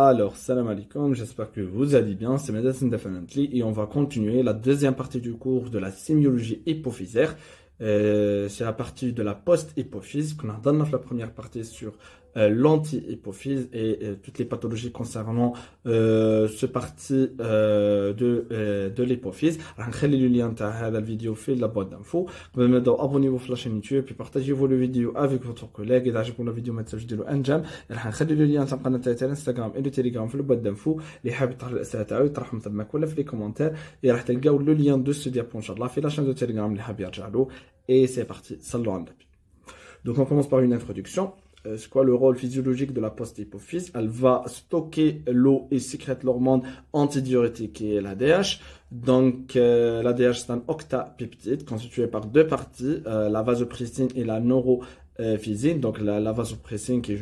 Alors, salam alaikum, j'espère que vous allez bien, c'est Medicine Definitely et on va continuer la deuxième partie du cours de la sémiologie hypophysaire. Euh, c'est la partie de la post-hypophyse qu'on a dans la première partie sur euh, l'anti-hypophyse et, toutes les pathologies concernant euh, ce parti euh, de, euh, de l'hypophyse. Rangrez le lien de la vidéo fait la boîte d'infos. Vous pouvez mettre abonnez-vous à la chaîne YouTube, puis partagez-vous la vidéo avec votre collègue. Et d'ailleurs, pour la vidéo, mettez-le vidéo en jam. Rangrez le lien sur la chaîne Instagram et le Telegram fait la boîte d'infos. Les habitants de la chaîne, vous pouvez les commentaires. Et rangrez le lien de ce diapo, Inch'Allah, fait la chaîne de Telegram, les habitants de la Et c'est parti. Salut, Donc, on commence par une introduction. Euh, c'est quoi le rôle physiologique de la post Elle va stocker l'eau et sécrète l'hormone antidiurétique qui est l'ADH. Donc euh, l'ADH c'est un octapeptide constitué par deux parties, euh, la vasopressine et la neurophysine. Donc la, vasopressine qui,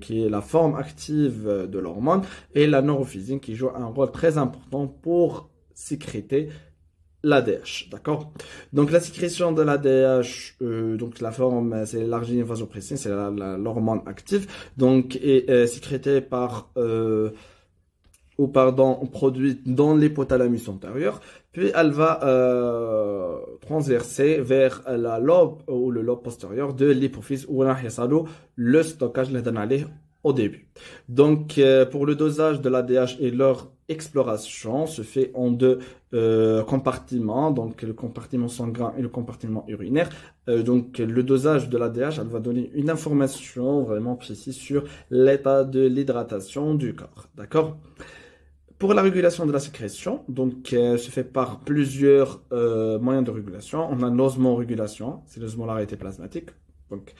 qui est la forme active de l'hormone et la neurophysine qui joue un rôle très important pour sécréter l'ADH, d'accord Donc la sécrétion de l'ADH, euh, donc la forme, c'est l'arginine vasopressine, c'est l'hormone active, donc est euh, sécrétée par, euh, ou pardon, produite dans l'hypothalamus antérieur, puis elle va transverser vers la lobe ou le lobe postérieur de l'hypophyse où on a le stockage de au début. Donc pour le dosage de l'ADH et leur exploration se fait en deux euh, compartiments, donc le compartiment sanguin et le compartiment urinaire. Euh, donc le dosage de l'ADH, elle va donner une information vraiment précise sur l'état de l'hydratation du corps. D'accord pour la régulation de la sécrétion, donc euh, se fait par plusieurs moyens de régulation. On a l'osmorégulation, c'est l'osmolarité plasmatique, donc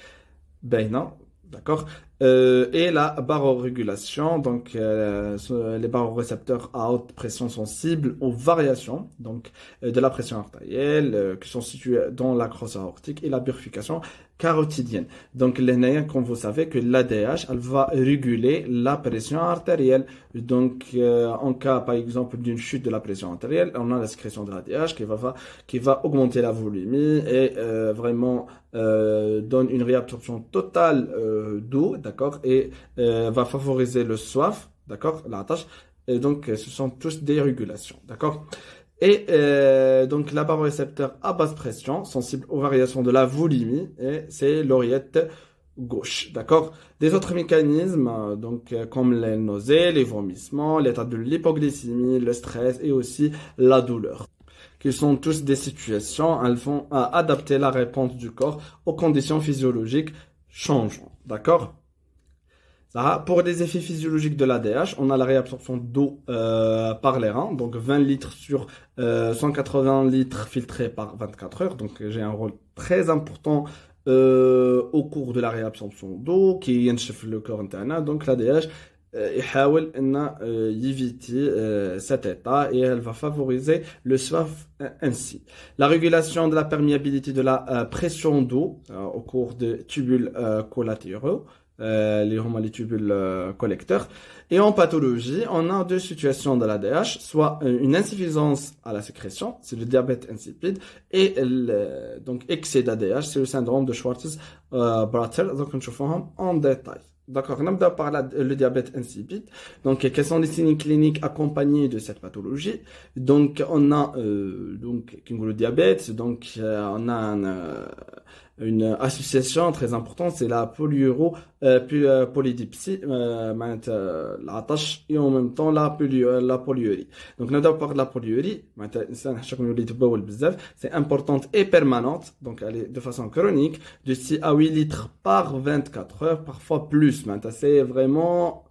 ben non, d'accord euh, et la barorégulation, donc euh, les barorécepteurs à haute pression sensibles aux variations donc, euh, de la pression artérielle qui sont situées dans la crosse aortique et la purification carotidienne. Donc les nains, comme vous savez, que l'ADH, elle va réguler la pression artérielle. Donc en cas, par exemple, d'une chute de la pression artérielle, on a la sécrétion de l'ADH qui va, qui va augmenter la volumie et vraiment donne une réabsorption totale d'eau d'accord, et euh, va favoriser le soif, d'accord, la tâche. Et donc, euh, ce sont tous des régulations, d'accord. Et euh, donc, la récepteur à basse pression, sensible aux variations de la volumie, et c'est l'oreillette gauche, d'accord. Des autres mécanismes, donc comme les nausées, les vomissements, l'état de l'hypoglycémie, le stress et aussi la douleur qui sont tous des situations, elles vont adapter la réponse du corps aux conditions physiologiques changeantes. D'accord pour les effets physiologiques de l'ADH, on a la réabsorption d'eau euh, par les reins, donc 20 litres sur 180 euh, litres filtrés par 24 heures. Donc j'ai un rôle très important euh, au cours de la réabsorption d'eau qui est le corps interne. Donc l'ADH il ان cet état et elle va favoriser le soif ainsi. La régulation de la perméabilité de la pression d'eau au cours des tubules collatéraux euh, les tubules collecteurs et en pathologie on a deux situations de l'ADH soit euh, une insuffisance à la sécrétion c'est le diabète insipide et donc excès d'ADH c'est le syndrome de Schwartz-Bratter euh, donc on verra en détail D'accord, on va par le diabète insipide. Donc, quels sont les signes cliniques accompagnés de cette pathologie Donc, on a euh, donc le diabète, donc on a un, une association très importante c'est la polyuro euh, puis euh, polydipsie euh, et en même temps la polyurie. la polyurie donc nous d'abord la poliurie c'est importante et permanente donc elle est de façon chronique de 6 à 8 litres par 24 heures parfois plus c'est vraiment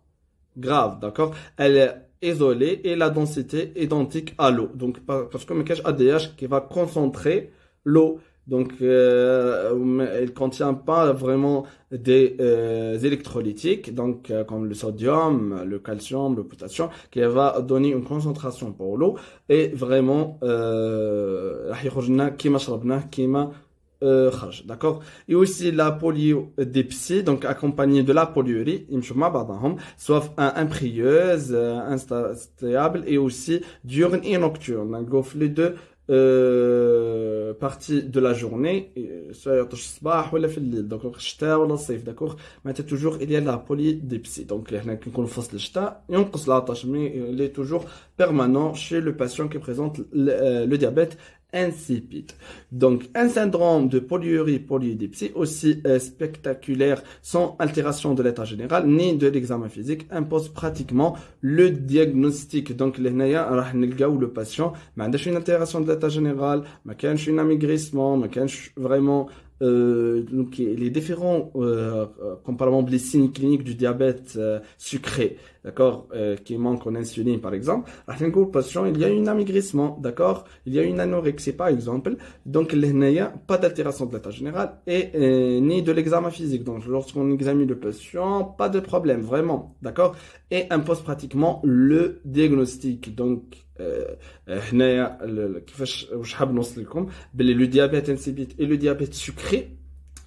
grave d'accord elle est isolée et la densité identique à l'eau donc parce que le ADH qui va concentrer l'eau donc euh, ne contient pas vraiment des euh, électrolytiques, donc euh, comme le sodium, le calcium, le potassium, qui va donner une concentration pour l'eau et vraiment euh, d'accord et aussi la polydipsie donc accompagnée de la polyurie soit un imprieuse instable et aussi diurne et nocturne donc hein, les deux partie de la journée, euh, soit le soir ou le Donc, l'été ou le soir, d'accord Mais c'est toujours, il y a la polydipsie. Donc, il y a est le soir et on passe l'attache, euh, il est toujours permanent chez le patient qui présente le euh, diabète donc, un syndrome de polyurie polyédipsie aussi euh, spectaculaire sans altération de l'état général ni de l'examen physique impose pratiquement le diagnostic. Donc, les ou le patient, mais une altération de l'état général, mais un amaigrissement, mais vraiment euh, donc les différents euh, euh comparables les signes cliniques du diabète euh, sucré d'accord, euh, qui manque en insuline par exemple, patient, il y a une amaigrissement, d'accord, il y a une anorexie par exemple, donc il n'y a pas d'altération de l'état général et euh, ni de l'examen physique. Donc lorsqu'on examine le patient, pas de problème vraiment, d'accord, et impose pratiquement le diagnostic. Donc euh, ben, le diabète insipide et le diabète sucré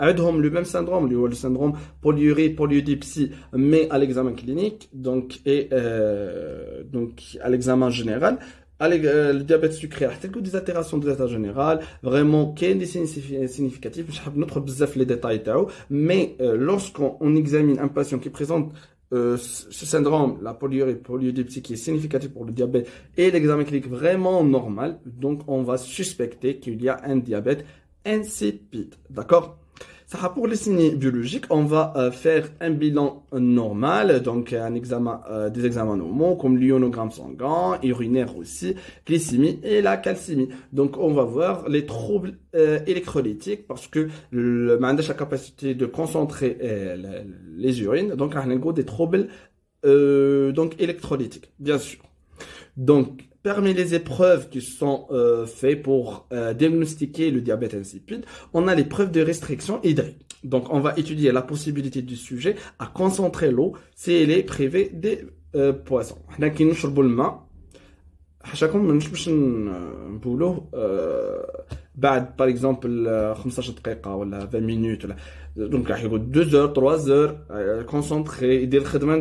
عندهم le même syndrome, le syndrome syndrome polyurie بوليوديبسي mais à l'examen clinique donc et euh, donc à l'examen général euh, le diabète sucré a des altérations de l'état général vraiment qui des significatif je vais notre bzaf les détails mais euh, lorsqu'on examine un patient qui présente ce syndrome, la polyurie, polyodipsie qui est significatif pour le diabète et l'examen clinique vraiment normal, donc on va suspecter qu'il y a un diabète insipide. D'accord pour les signes biologiques, on va euh, faire un bilan normal, donc un examen, euh, des examens normaux comme l'ionogramme sanguin, urinaire aussi, glycémie et la calcémie. Donc on va voir les troubles euh, électrolytiques parce que le a la capacité de concentrer les urines, donc on a des troubles donc électrolytiques, bien sûr. Donc Parmi les épreuves qui sont euh, faites pour euh, diagnostiquer le diabète insipide, on a l'épreuve de restriction hydrique. Donc, on va étudier la possibilité du sujet à concentrer l'eau si elle est privée des euh, poissons. qui nous بعد par exemple, 15 20 minutes. Donc راح 2 heures, 3 heures كونسونتري dès le traitement,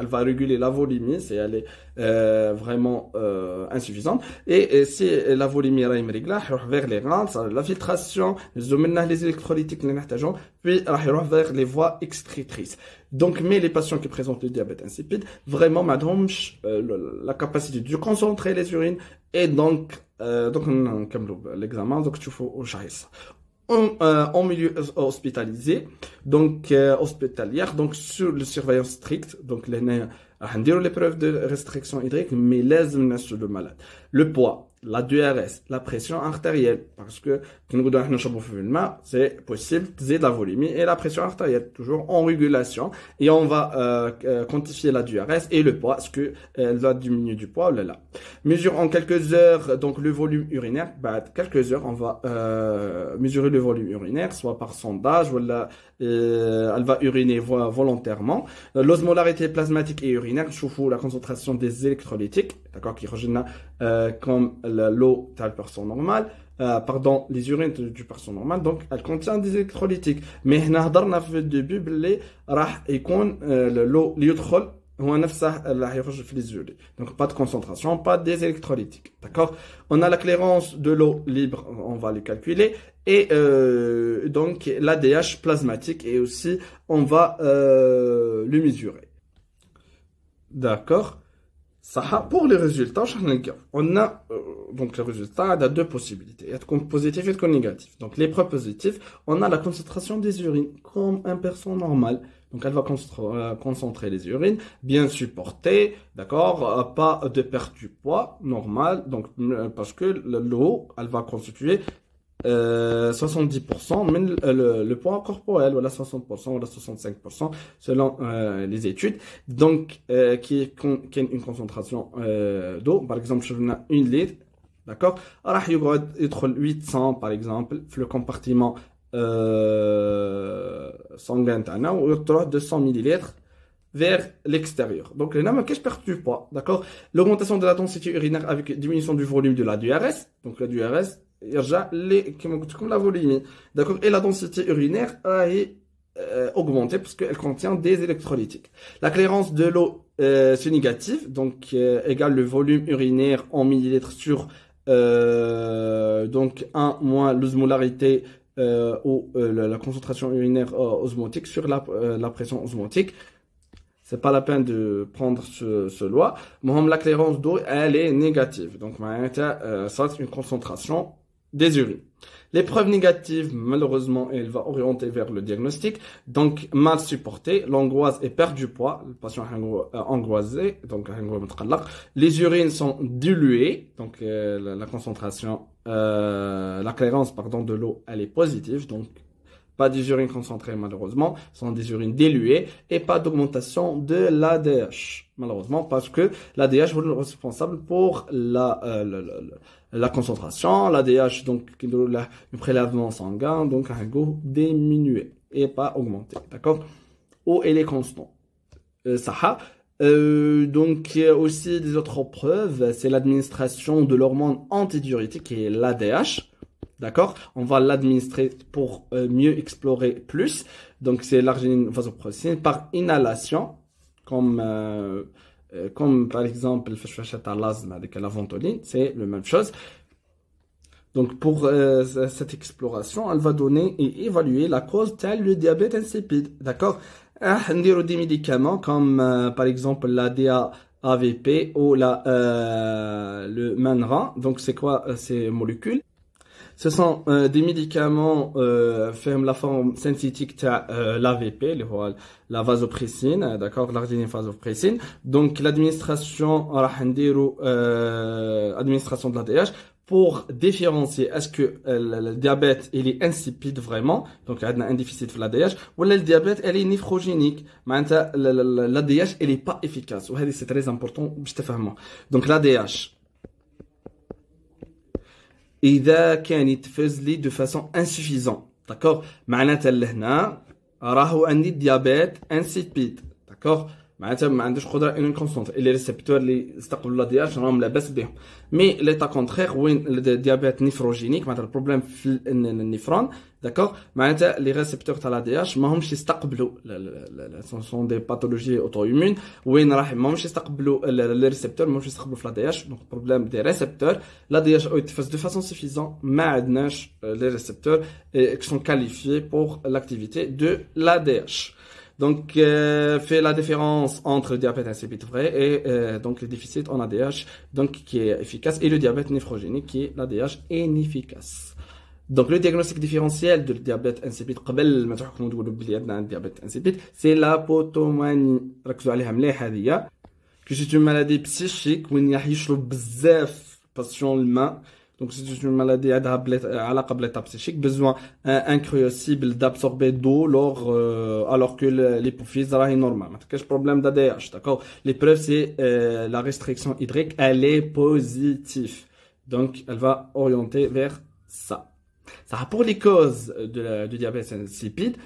elle va réguler la volumie, c'est elle est euh, vraiment euh, insuffisante et, c'est si la volumie est va راح vers les reins la filtration les les électrolytiques puis راح va vers les voies excrétrices donc mais les patients qui présentent le diabète insipide vraiment madame, euh, la capacité de concentrer les urines et donc euh, donc نكملوا l'examen donc تشوفوا au euh, en, milieu euh, hospitalisé, donc euh, hospitalière, donc sur le surveillance stricte, donc les on les preuves de restriction hydrique, mais les sur le malade. Le poids, la DRS, la pression artérielle, parce que c'est possible de la volumie et la pression artérielle, toujours en régulation, et on va euh, euh, quantifier la DRS et le poids, parce que euh, elle va diminuer du poids, oh là, là. Mesure en quelques heures, donc le volume urinaire, bah, quelques heures, on va mesurer le volume urinaire, soit par sondage, voilà, elle va uriner volontairement. L'osmolarité plasmatique et urinaire, je la concentration des électrolytiques, d'accord, qui rejoignent euh, comme l'eau de la personne normale, euh, pardon, les urines du personne normale, donc elle contient des électrolytiques. Mais nous avons في الدبي باللي راح يكون l'eau qui entre, هو نفسه Donc pas de concentration, pas des électrolytiques. D'accord On a la clairance de l'eau libre, on va le calculer et euh, donc l'ADH plasmatique et aussi on va le mesurer. D'accord ça, pour les résultats, on a euh, donc les résultats, à a deux possibilités. être positif et être négatif. Donc les preuves positives, on a la concentration des urines comme un personne normal. Donc elle va euh, concentrer les urines, bien supportées, d'accord, euh, pas de perte du poids normal. Donc parce que l'eau, elle va constituer 70% euh, même euh, le, poids corporel voilà 60% voilà 65% selon euh, les études donc qui est une concentration d'eau par exemple je a une litre d'accord il يقعد 800 par exemple le compartiment sanguin ou ويطرح 200 millilitres vers l'extérieur. Donc, les qu'est-ce que perd du poids, d'accord L'augmentation de la densité urinaire avec diminution du volume de la DRS. Donc, la DRS, comme la d'accord et la densité urinaire est euh, augmentée parce qu'elle contient des électrolytiques la clairance de l'eau euh, c'est négatif donc euh, égale le volume urinaire en millilitres sur donc 1 moins l'osmolarité ou la concentration urinaire osmotique sur la, pression osmotique c'est pas la peine de prendre ce, ce loi. Mais la clairance d'eau, elle est négative. Donc, ça, c'est une concentration des urines. L'épreuve négative, malheureusement, elle va orienter vers le diagnostic, donc mal supporté l'angoisse et perte du poids, le patient euh, angoisé, donc les urines sont diluées, donc euh, la, concentration, euh, la clairance pardon de l'eau, elle est positive, donc pas des urines concentrées, malheureusement. sont des urines diluées et pas d'augmentation de l'ADH, malheureusement, parce que l'ADH est responsable pour la, euh, la, concentration. L'ADH, donc, le prélèvement sanguin, donc, un goût diminué et pas augmenté. D'accord? Ou elle est constants ça euh, il euh, donc aussi des autres preuves, c'est l'administration de l'hormone antidiurétique qui est l'ADH D'accord On va l'administrer pour euh, mieux explorer plus. Donc, c'est l'arginine vasoprocine par inhalation, comme, euh, euh, comme par exemple le l'asthme, avec la ventoline, c'est la même chose. Donc, pour cette exploration, elle va donner et évaluer la cause telle le diabète insipide. D'accord On dire des médicaments comme par exemple la DA. AVP ou la, le MANRAN. donc c'est quoi ces molécules ce sont euh, des médicaments euh, ferme la forme synthétique de euh, l'AVP les la vasopressine euh, d'accord l'arginine vasopressine donc l'administration administration de l'ADH pour différencier est-ce que le diabète il est insipide vraiment donc il y a un déficit de l'ADH ou le diabète elle est néphrogénique l'ADH elle est pas efficace c'est très important je donc l'ADH اذا كان يتفز لي دو فاسون انسوفيزون داكوغ معناتها لهنا راهو عندي ديابيت انسيبيد داكوغ معناتها ما عندوش قدره ان كونسونتر لي ريسبتور اللي استقبلوا لادي اش راهم لاباس بهم مي ليتا كونتخيغ وين الديابيت نيفروجينيك معناتها البروبليم في النيفرون D'accord Maintenant, Les récepteurs de l'ADH la DH, hum, ce sont des pathologies auto-immunes. Hum, euh, les récepteurs, hum, la l'ADH, donc problème des récepteurs. L'ADH est faite de façon suffisante, mais euh, les récepteurs qui sont qualifiés pour l'activité de l'ADH. Donc, euh, fait la différence entre le diabète insipide vrai et euh, donc le déficit en ADH, donc qui est efficace, et le diabète néphrogénique qui est l'ADH inefficace. Donc le diagnostic différentiel de diabète insipide قبل ما تحكموا تقولوا بلي عندنا diabète insipide c'est la potomanie ركزوا عليها مليح هذه que c'est une maladie psychique où il y a يشرب بزاف patient الماء donc c'est une maladie la علاقة بالإطار psychique besoin euh, incroyable d'absorber d'eau lors euh, alors que l'hypophyse est normale est le problème d'ADH d'accord l'épreuve c'est euh, la restriction hydrique elle est positive donc elle va orienter vers ça ça pour les causes de, du diabète insipide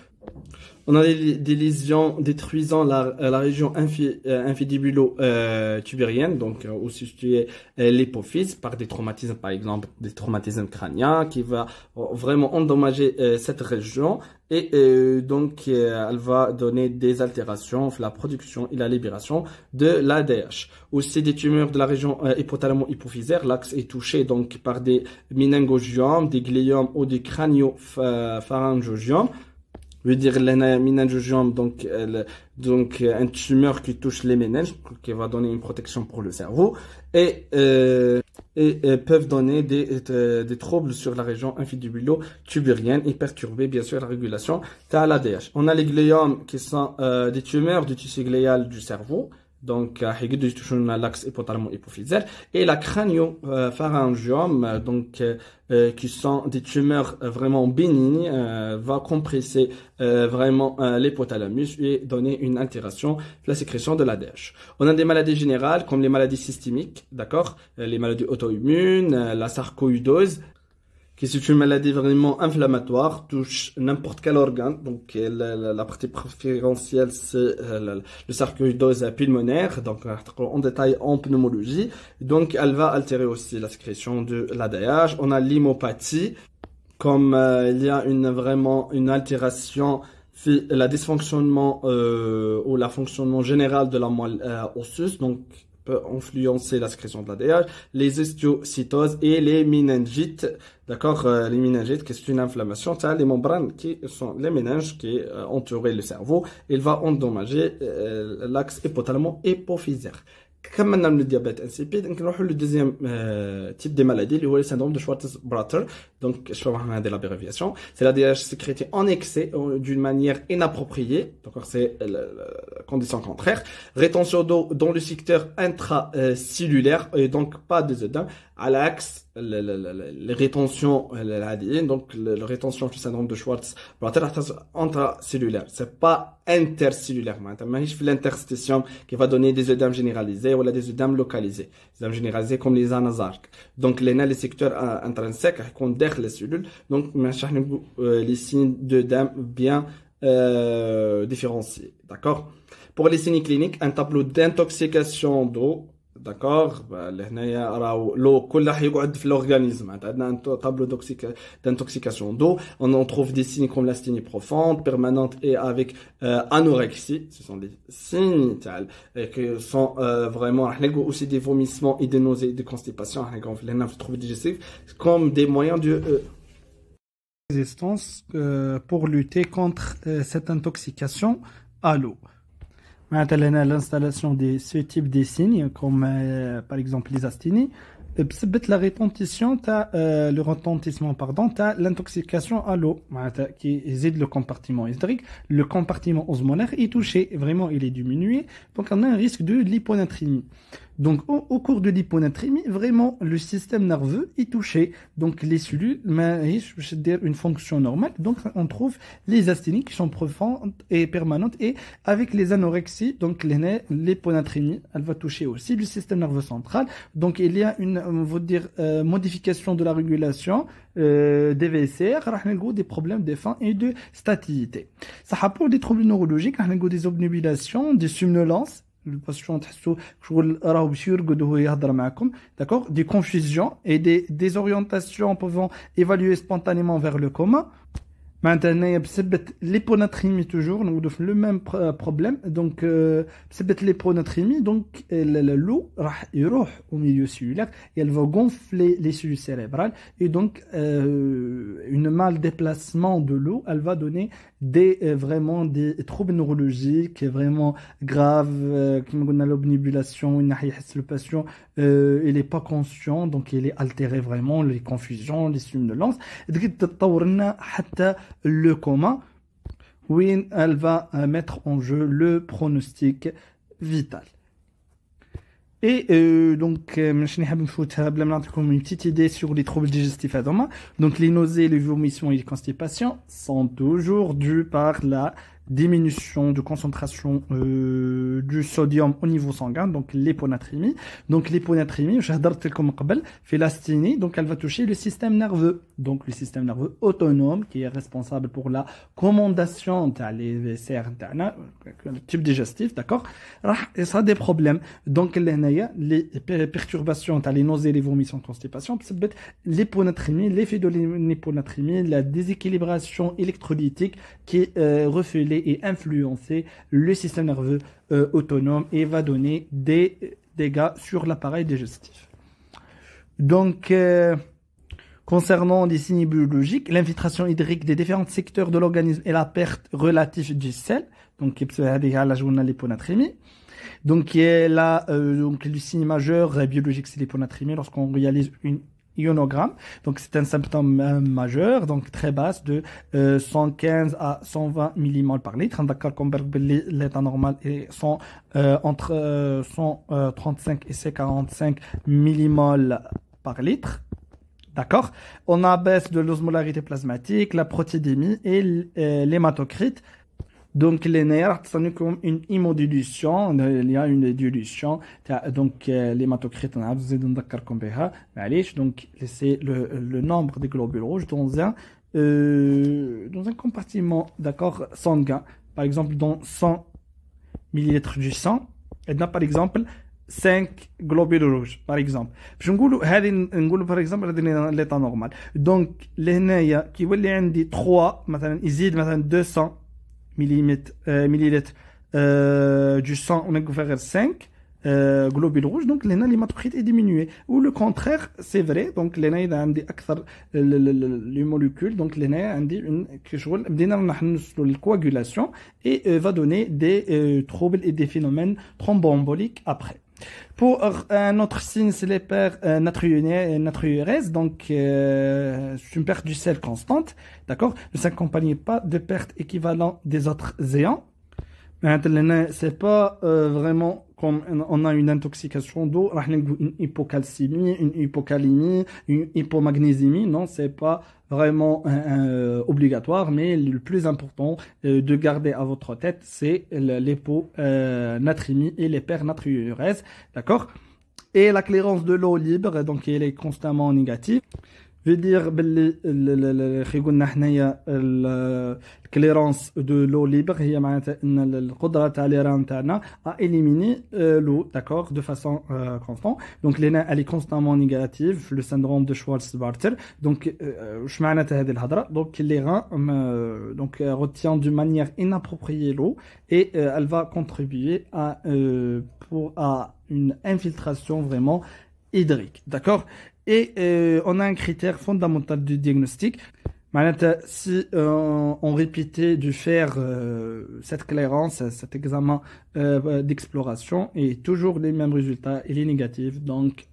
on a des, lésions détruisant la, euh, région infi, euh, infidibulo-tubérienne, euh, donc aussi où se situe l'hypophyse, par des traumatismes, par exemple des traumatismes crâniens, qui va vraiment endommager cette région et donc elle va donner des altérations, la production et la libération de l'ADH. Aussi des tumeurs de la région hypothalamo-hypophysaire, l'axe est touché donc par des meningogiomes, des gliomes ou des craniopharyngogiomes veut dire la donc, donc un tumeur qui touche les ménages, qui va donner une protection pour le cerveau, et, euh, et, euh, peuvent donner euh, des, troubles sur la région infidubulo tubérienne et perturber bien sûr la régulation de l'ADH. On a les gliomes qui sont des tumeurs du tissu glial du cerveau, donc euh, l'axe hypothalamo et la crânio euh, donc euh, qui sont des tumeurs vraiment bénignes va compresser vraiment l'hypothalamus et donner une altération de la sécrétion de l'ADH. On a des maladies générales comme les maladies systémiques, d'accord, les maladies auto-immunes, la sarcoïdose, qui c'est une maladie vraiment inflammatoire, touche n'importe quel organe. Donc euh, la, partie préférentielle, c'est euh, le le sarcoïdose pulmonaire, donc en détail en pneumologie. Donc elle va altérer aussi la sécrétion de l'ADH. On a l'hémopathie, comme euh, il y a une, vraiment une altération la dysfonctionnement euh, ou la fonctionnement général de la moelle osseuse, donc peut influencer la sécrétion de l'ADH, les histiocytoses et les méningites D'accord euh, Les méningites, une inflammation Tu as les membranes qui sont les méninges qui entourent euh, le cerveau. Il va endommager euh, l'axe hypothalamo-hypophysaire. Comme on a le diabète insipide, on va le deuxième euh, type de maladie, le syndrome de Schwartz-Bratter. Donc, je vais vous de l'abréviation. C'est la DH en excès, d'une manière inappropriée. D'accord C'est la condition contraire. Rétention d'eau dans le secteur intracellulaire et donc pas de zodin à l'axe les, rétention rétentions euh, donc le, la rétention du syndrome de Schwartz intracellulaire c'est pas intercellulaire maintenant l'interstitium qui va donner des œdèmes généralisés ou des œdèmes localisés des œdèmes généralisés comme les anasarques donc les les secteurs euh, intrinsèques qu'on derrière les cellules donc euh, les signes d'œdèmes bien euh, différenciés d'accord pour les signes cliniques un tableau d'intoxication d'eau D'accord, bah, l'eau, tout qui est dans l'organisme, c'est hein. une table d'intoxication d'eau, on trouve des signes comme la sténie profonde, permanente et avec euh, anorexie, ce sont des signes qui sont euh, vraiment, on hein, a aussi des vomissements et des nausées, des constipations, on trouve des comme des moyens de euh, résistance pour lutter contre cette intoxication à l'eau l'installation de ce type de signes, comme euh, par exemple les astinies, euh, c'est la rétention, euh, le retentissement, pardon, t'as l'intoxication à l'eau, qui aide le compartiment hydrique. Le compartiment osmolaire est touché, vraiment, il est diminué, donc on a un risque de l'hyponatrémie. Donc, au, cours de l'hyponatrémie, vraiment, le système nerveux est touché. Donc, les cellules, cest dire une fonction normale. Donc, on trouve les asthénies qui sont profondes et permanentes. Et avec les anorexies, donc l'hyponatrémie, elle va toucher aussi le système nerveux central. Donc, il y a une, dire, euh, modification de la régulation euh, des VCR, des problèmes de faim et de statilité. Ça rapporte des troubles neurologiques, des obnubilations, des somnolences, d'accord des confusions et des désorientations pouvant évaluer spontanément vers le coma maintenant l'éponatrimie toujours donc le même euh, problème donc c'est euh, l'éponatrimie donc l'eau ira au milieu cellulaire et elle va gonfler les cellules cérébrales et donc euh, une mal déplacement de l'eau elle va donner des euh, vraiment des troubles neurologiques vraiment graves comme on a une le patient euh, il est pas conscient donc il est altéré vraiment les confusions les somnolences le coma où elle va euh, mettre en jeu le pronostic vital et euh, donc, je euh, une petite idée sur les troubles digestifs à demain. Donc, les nausées, les vomissements et les constipations sont toujours dus par la diminution de concentration euh, du sodium au niveau sanguin, donc l'éponatrimie Donc l'éponatrémie, donc elle va toucher le système nerveux. Donc le système nerveux autonome qui est responsable pour la commandation des les le type digestif, d'accord Et ça a des problèmes. Donc les perturbations, les nausées, les vomissements, constipation, l'éponatrimie l'effet de l'éponatrimie la déséquilibration électrolytique qui est euh, et influencer le système nerveux euh, autonome et va donner des dégâts sur l'appareil digestif. Donc, euh, concernant des signes biologiques, l'infiltration hydrique des différents secteurs de l'organisme et la perte relative du sel, donc la journal Donc, là, euh, donc le signe majeur biologique, c'est l'éponatrimie. lorsqu'on réalise une ionogramme. Donc c'est un symptôme euh, majeur, donc très basse de 115 euh, à 120 millimoles par litre. Hein, l'état normal est euh, entre 135 et 145 millimoles par litre. D'accord On a baisse de l'osmolarité plasmatique, la protidémie et l'hématocrite donc les nerfs, c'est comme une imodilution, il y a une dilution. Donc l'hématocrite, on a vous d'un d'accord Donc c'est le, nombre des globules rouges dans un euh, dans un compartiment d'accord sanguin. Par exemple, dans 100 millilitres du sang, et a par exemple 5 globules rouges par exemple par exemple هذه par exemple, dans l'état normal. Donc دونك qui كي 3 مثلا 200 euh, millilitres euh, du sang, on a vers 5 euh, globules rouges, donc l'hématocrite est diminué. Ou le contraire, c'est vrai, donc l'hénaïde a les molécules, donc l'hénaïde a une la coagulation et va donner des troubles et des phénomènes thromboemboliques après. Pour euh, un autre signe, c'est les paires et euh, euh, donc une perte du sel constante, d'accord Ne s'accompagne pas de pertes équivalentes des autres éons, c'est pas euh, vraiment comme on a une intoxication d'eau, une hypocalcémie, une hypocalémie, une hypomagnésémie. Non, c'est pas vraiment euh, obligatoire, mais le plus important euh, de garder à votre tête, c'est natrimie et les l'hypernatriurèse. D'accord Et la clairance de l'eau libre, donc elle est constamment négative. Je dire, le, le, le, de l'eau libre, la a éliminé à euh, éliminer l'eau, d'accord, de façon euh, constante. Donc, les elle est constamment négative, le syndrome de Schwarz-Barter. Donc, je euh, dire Donc, les reins, donc, retient d'une manière inappropriée l'eau et elle va contribuer à, à une infiltration vraiment hydrique, d'accord? Et euh, on a un critère fondamental du diagnostic. Si euh, on répétait de faire euh, cette clairance, cet examen d'exploration, et toujours les mêmes résultats, et les négatifs, donc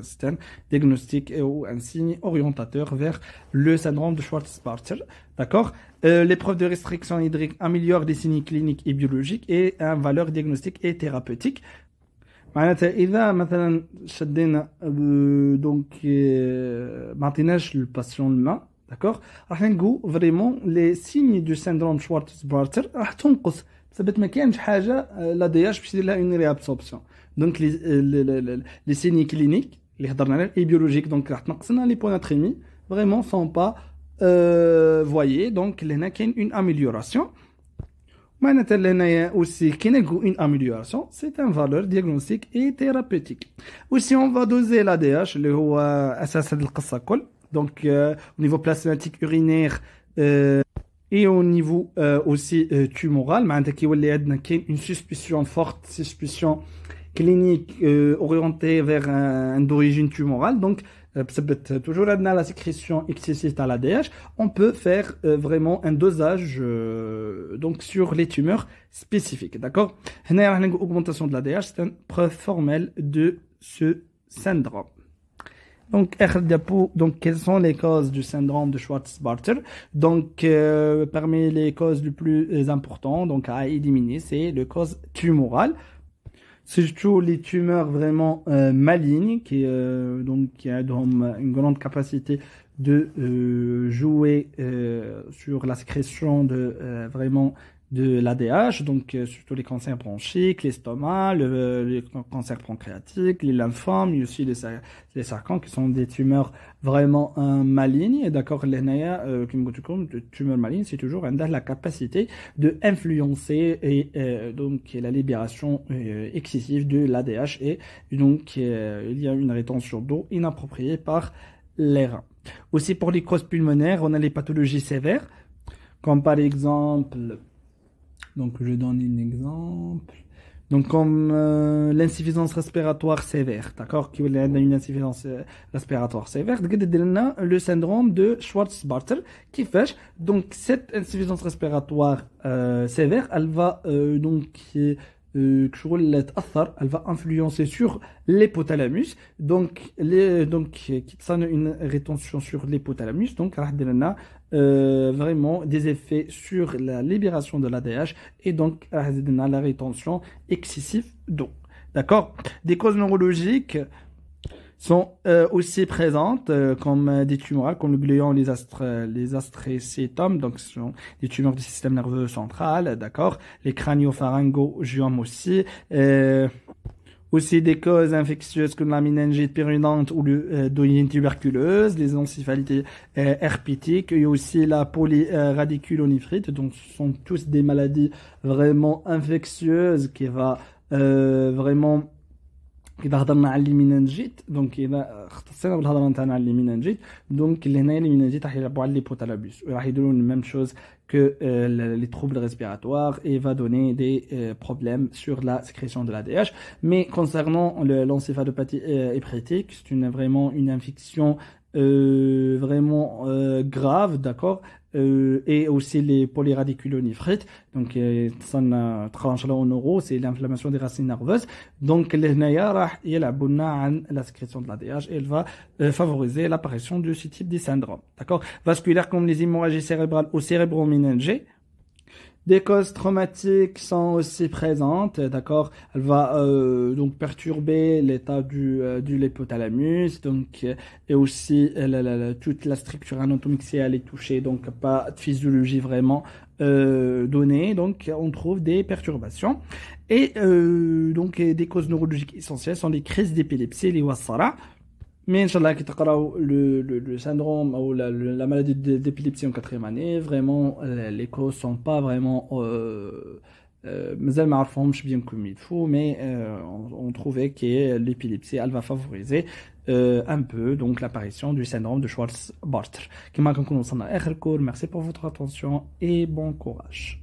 c'est un diagnostic ou un signe orientateur vers le syndrome de schwartz bartel D'accord L'épreuve de restriction hydrique améliore des signes cliniques et biologiques et un valeur diagnostique et thérapeutique maintenant, si, par exemple, nous donnons matinage le patient le mat, d'accord, alors nous vraiment les signes du syndrome Schwartz-Bartter, nous allons quasiment, sauf peut-être quelques choses, la diabète peut-il y une réabsorption. Donc les signes cliniques, les organes et biologiques, donc clairement, c'est les poignets et les mollets, vraiment, sans pas, voyez, donc, les n'ont qu'une amélioration. Maintenant, y aussi une amélioration, c'est un valeur diagnostique et thérapeutique. Aussi, on va doser l'ADH, le donc euh, au niveau plasmatique urinaire euh, et au niveau euh, aussi tumoral, une suspicion forte, suspicion clinique orientée vers un d'origine tumorale. Donc, euh, toujours dans la sécrétion excessive dans l'ADH, on peut faire euh, vraiment un dosage euh, donc sur les tumeurs spécifiques, d'accord Augmentation de l'ADH, c'est une preuve formelle de ce syndrome. Donc, donc, quelles sont les causes du syndrome de Schwartz-Barter Donc, parmi les causes les plus importantes, donc à éliminer, c'est le cause tumorale. C'est surtout les tumeurs vraiment euh, malignes qui, euh, donc, qui a une grande capacité de euh, jouer sur la sécrétion de vraiment de l'ADH, donc euh, surtout les cancers bronchiques, l'estomac, le, les cancers pancréatiques, les lymphomes, mais aussi les, les sarcans qui sont des tumeurs vraiment euh, malignes. Et d'accord, les euh, tumeurs malignes, c'est toujours un la capacité de influencer et euh, donc la libération excessive de l'ADH et donc il y a une rétention d'eau inappropriée par les reins. Aussi pour les causes pulmonaires, on a les pathologies sévères, comme par exemple donc je donne un exemple. Donc comme euh, l'insuffisance respiratoire sévère, d'accord, qui est une insuffisance euh, respiratoire sévère, le syndrome de schwartz bartel qui fait donc cette insuffisance respiratoire euh, sévère, elle va donc elle va influencer sur l'hypothalamus donc les, donc une rétention sur l'hypothalamus donc euh, vraiment des effets sur la libération de l'ADH et donc euh, la rétention excessive d'eau. D'accord Des causes neurologiques sont euh, aussi présentes comme des tumeurs, hein, comme le glion, les astres, les astrécétomes, donc ce sont des tumeurs du système nerveux central, d'accord Les craniopharyngogiomes aussi. Aussi des causes infectieuses comme la méningite pérunante ou le euh, tuberculeuse, les encephalites il euh, herpétiques et aussi la polyradiculonéphrite. Donc ce sont tous des maladies vraiment infectieuses qui va euh, vraiment اذا هضرنا على المينانجيت دونك اذا اختصينا بالهضره نتاعنا على المينانجيت دونك اللي هنايا المينانجيت راح يلعبوا على الليبوتالابوس راح يديروا الميم شوز que euh, les troubles respiratoires et va donner des euh, problèmes sur la sécrétion de l'ADH. Mais concernant le, l'encéphalopathie euh, hépatique, c'est une, vraiment une infection euh, vraiment euh, grave, d'accord euh, et aussi les polyradiculonifrites. donc euh, ça tranche là au neuro, c'est l'inflammation des racines nerveuses donc les il la sécrétion de l'ADH elle va favoriser l'apparition de ce type de syndrome d'accord vasculaire comme les hémorragies cérébrales ou cérébroméningées des causes traumatiques sont aussi présentes, d'accord Elle va euh, donc perturber l'état du, euh, du donc euh, et aussi euh, toute la structure anatomique si elle est touchée, donc pas de physiologie vraiment donnée, donc on trouve des perturbations. Et donc des causes neurologiques essentielles sont les crises d'épilepsie, les wassara, mais Inch'Allah, qui le, le, le syndrome ou la, maladie d'épilepsie en quatrième année, vraiment, euh, les causes sont pas vraiment. Euh, euh, bien comme il faut, mais on, trouvait que l'épilepsie, elle va favoriser un peu donc l'apparition du syndrome de Schwartz-Bartr. Merci pour votre attention et bon courage.